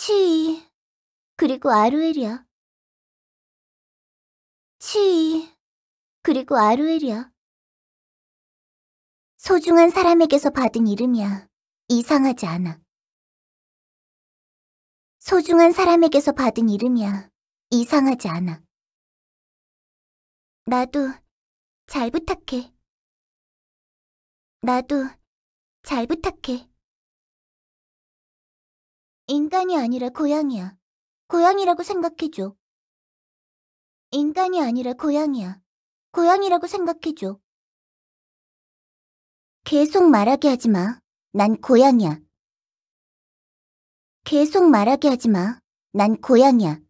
치이. 그리고 아루엘이야. 치이. 그리고 아루엘이야. 소중한 사람에게서 받은 이름이야. 이상하지 않아. 소중한 사람에게서 받은 이름이야. 이상하지 않아. 나도 잘 부탁해. 나도 잘 부탁해. 인간이 아니라 고양이야. 고양이라고 생각해줘. 인간이 아니라 고양이야. 고양이라고 생각해줘. 계속 말하게 하지 마. 난 고양이야. 계속 말하게 하지 마. 난 고양이야.